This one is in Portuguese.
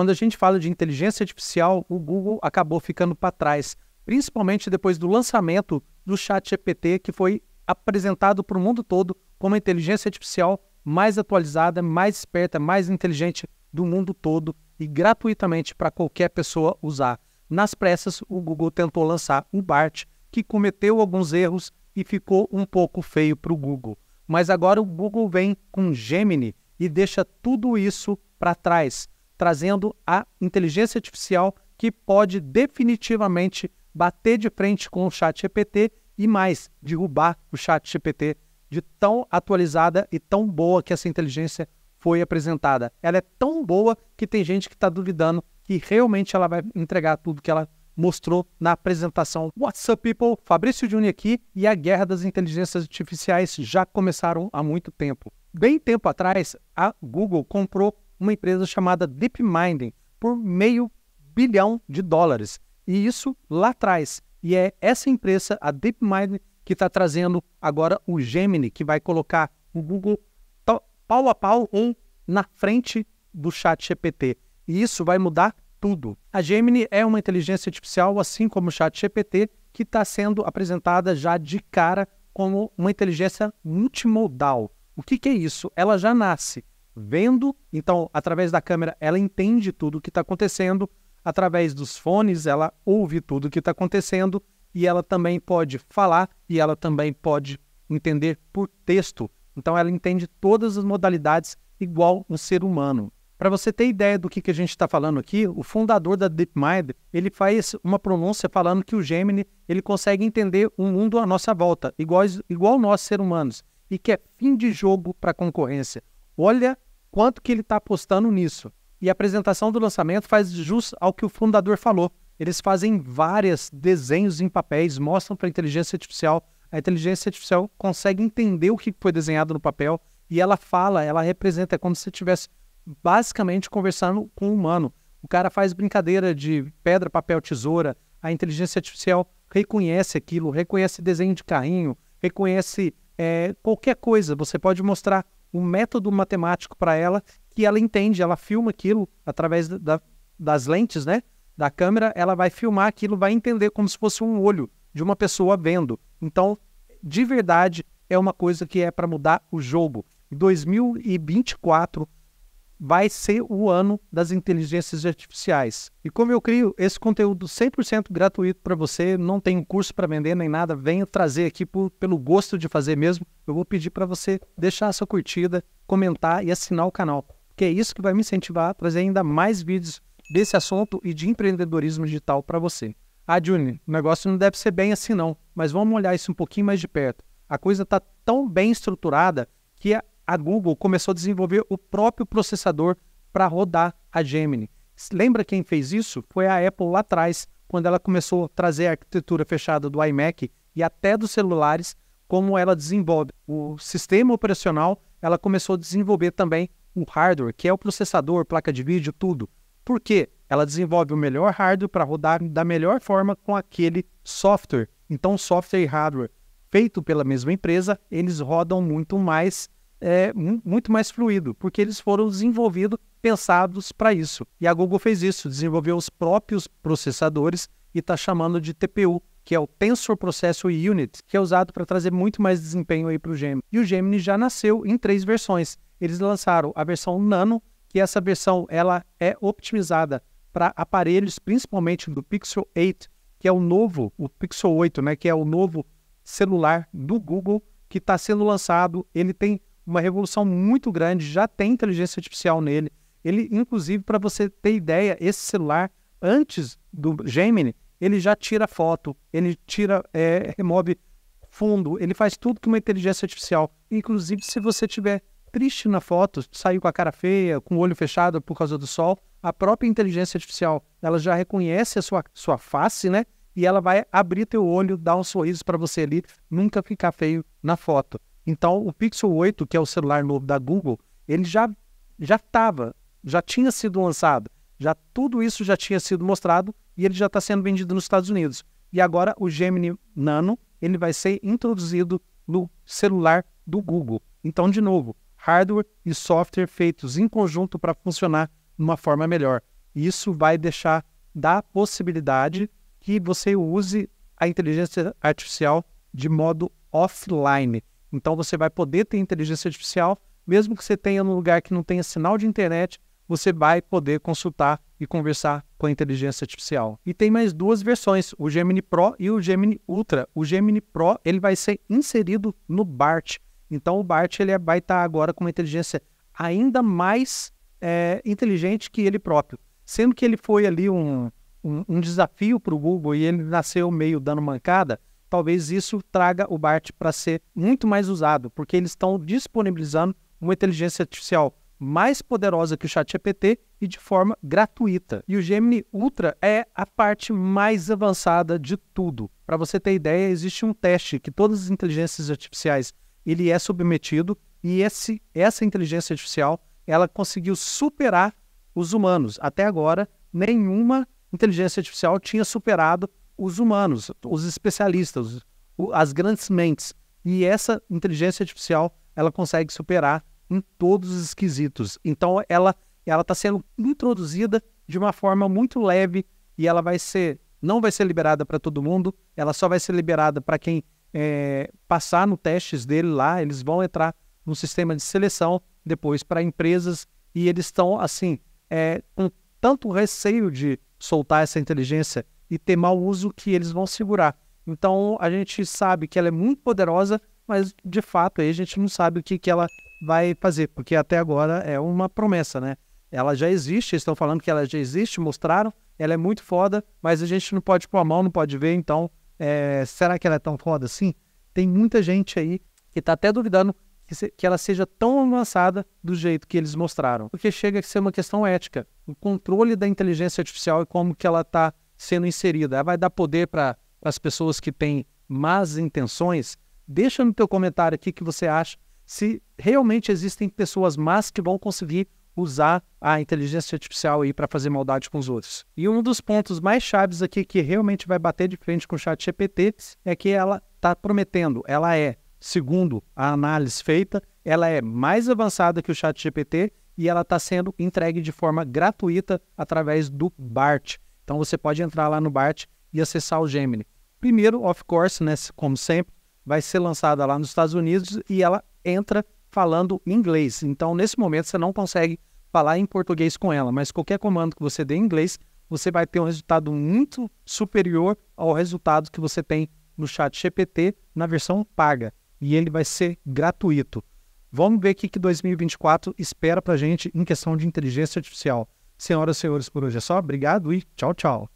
Quando a gente fala de inteligência artificial, o Google acabou ficando para trás, principalmente depois do lançamento do ChatGPT, que foi apresentado para o mundo todo como a inteligência artificial mais atualizada, mais esperta, mais inteligente do mundo todo e gratuitamente para qualquer pessoa usar. Nas pressas, o Google tentou lançar o BART, que cometeu alguns erros e ficou um pouco feio para o Google. Mas agora o Google vem com Gemini e deixa tudo isso para trás trazendo a inteligência artificial que pode definitivamente bater de frente com o chat GPT e mais, derrubar o chat GPT de tão atualizada e tão boa que essa inteligência foi apresentada. Ela é tão boa que tem gente que está duvidando que realmente ela vai entregar tudo que ela mostrou na apresentação. What's up, people? Fabrício Juni aqui e a guerra das inteligências artificiais já começaram há muito tempo. Bem tempo atrás, a Google comprou uma empresa chamada DeepMind por meio bilhão de dólares. E isso lá atrás. E é essa empresa, a DeepMind, que está trazendo agora o Gemini, que vai colocar o Google pau a pau um na frente do chat GPT. E isso vai mudar tudo. A Gemini é uma inteligência artificial, assim como o chat GPT, que está sendo apresentada já de cara como uma inteligência multimodal. O que, que é isso? Ela já nasce vendo, então, através da câmera, ela entende tudo o que está acontecendo, através dos fones, ela ouve tudo o que está acontecendo e ela também pode falar e ela também pode entender por texto. Então, ela entende todas as modalidades igual um ser humano. Para você ter ideia do que, que a gente está falando aqui, o fundador da DeepMind ele faz uma pronúncia falando que o Gemini ele consegue entender o mundo à nossa volta, igual, igual nós, seres humanos, e que é fim de jogo para a concorrência. Olha quanto que ele está apostando nisso. E a apresentação do lançamento faz jus ao que o fundador falou. Eles fazem vários desenhos em papéis, mostram para a inteligência artificial. A inteligência artificial consegue entender o que foi desenhado no papel e ela fala, ela representa, é como se estivesse basicamente conversando com um humano. O cara faz brincadeira de pedra, papel, tesoura. A inteligência artificial reconhece aquilo, reconhece desenho de carrinho, reconhece é, qualquer coisa. Você pode mostrar um método matemático para ela que ela entende, ela filma aquilo através da, das lentes, né? Da câmera, ela vai filmar aquilo, vai entender como se fosse um olho de uma pessoa vendo. Então, de verdade, é uma coisa que é para mudar o jogo. Em 2024, vai ser o ano das inteligências artificiais. E como eu crio esse conteúdo 100% gratuito para você, não tenho curso para vender nem nada, venho trazer aqui por, pelo gosto de fazer mesmo. Eu vou pedir para você deixar a sua curtida, comentar e assinar o canal, que é isso que vai me incentivar a trazer ainda mais vídeos desse assunto e de empreendedorismo digital para você. Ah, Juni, o negócio não deve ser bem assim não, mas vamos olhar isso um pouquinho mais de perto. A coisa está tão bem estruturada que a a Google começou a desenvolver o próprio processador para rodar a Gemini. Lembra quem fez isso? Foi a Apple lá atrás, quando ela começou a trazer a arquitetura fechada do iMac e até dos celulares, como ela desenvolve o sistema operacional, ela começou a desenvolver também o hardware, que é o processador, placa de vídeo, tudo. Por quê? Ela desenvolve o melhor hardware para rodar da melhor forma com aquele software. Então, software e hardware feito pela mesma empresa, eles rodam muito mais é, muito mais fluido, porque eles foram desenvolvidos, pensados para isso. E a Google fez isso, desenvolveu os próprios processadores e está chamando de TPU, que é o Tensor Processor Unit, que é usado para trazer muito mais desempenho aí para o Gemini. E o Gemini já nasceu em três versões. Eles lançaram a versão Nano, que essa versão ela é optimizada para aparelhos, principalmente do Pixel 8, que é o novo, o Pixel 8, né, que é o novo celular do Google que está sendo lançado. Ele tem uma revolução muito grande, já tem inteligência artificial nele. Ele, inclusive, para você ter ideia, esse celular, antes do Gemini, ele já tira foto, ele tira, é, remove fundo, ele faz tudo com uma inteligência artificial. Inclusive, se você tiver triste na foto, saiu com a cara feia, com o olho fechado por causa do sol, a própria inteligência artificial, ela já reconhece a sua, sua face, né? E ela vai abrir teu olho, dar um sorriso para você ali, nunca ficar feio na foto. Então, o Pixel 8, que é o celular novo da Google, ele já já estava, já tinha sido lançado, já tudo isso já tinha sido mostrado e ele já está sendo vendido nos Estados Unidos. E agora o Gemini Nano ele vai ser introduzido no celular do Google. Então, de novo, hardware e software feitos em conjunto para funcionar de uma forma melhor. Isso vai deixar da possibilidade que você use a inteligência artificial de modo offline, então você vai poder ter inteligência artificial, mesmo que você tenha num lugar que não tenha sinal de internet, você vai poder consultar e conversar com a inteligência artificial. E tem mais duas versões, o Gemini Pro e o Gemini Ultra. O Gemini Pro ele vai ser inserido no BART. Então o BART ele é, vai estar agora com uma inteligência ainda mais é, inteligente que ele próprio, sendo que ele foi ali um, um, um desafio para o Google e ele nasceu meio dando mancada talvez isso traga o BART para ser muito mais usado, porque eles estão disponibilizando uma inteligência artificial mais poderosa que o ChatGPT e de forma gratuita. E o Gemini Ultra é a parte mais avançada de tudo. Para você ter ideia, existe um teste que todas as inteligências artificiais ele é submetido e esse, essa inteligência artificial ela conseguiu superar os humanos. Até agora, nenhuma inteligência artificial tinha superado os humanos, os especialistas, as grandes mentes. E essa inteligência artificial, ela consegue superar em todos os esquisitos. Então, ela ela está sendo introduzida de uma forma muito leve e ela vai ser não vai ser liberada para todo mundo. Ela só vai ser liberada para quem é, passar no testes dele lá. Eles vão entrar no sistema de seleção depois para empresas e eles estão assim é, com tanto receio de soltar essa inteligência e ter mau uso que eles vão segurar. Então a gente sabe que ela é muito poderosa, mas de fato aí a gente não sabe o que, que ela vai fazer, porque até agora é uma promessa, né? Ela já existe, estão falando que ela já existe, mostraram, ela é muito foda, mas a gente não pode pôr a mão, não pode ver, então é, será que ela é tão foda assim? Tem muita gente aí que está até duvidando que, se, que ela seja tão avançada do jeito que eles mostraram, porque chega a ser uma questão ética, o controle da inteligência artificial e como que ela está sendo inserida. Ela ah, vai dar poder para as pessoas que têm más intenções. Deixa no teu comentário aqui o que você acha se realmente existem pessoas más que vão conseguir usar a inteligência artificial aí para fazer maldade com os outros. E um dos pontos mais chaves aqui que realmente vai bater de frente com o chat GPT é que ela está prometendo, ela é, segundo a análise feita, ela é mais avançada que o chat GPT e ela está sendo entregue de forma gratuita através do BART, então você pode entrar lá no BART e acessar o Gemini. Primeiro, of course, né, como sempre, vai ser lançada lá nos Estados Unidos e ela entra falando inglês. Então, nesse momento, você não consegue falar em português com ela, mas qualquer comando que você dê em inglês, você vai ter um resultado muito superior ao resultado que você tem no chat GPT na versão paga. E ele vai ser gratuito. Vamos ver o que 2024 espera para a gente em questão de inteligência artificial. Senhoras e senhores, por hoje é só. Obrigado e tchau, tchau.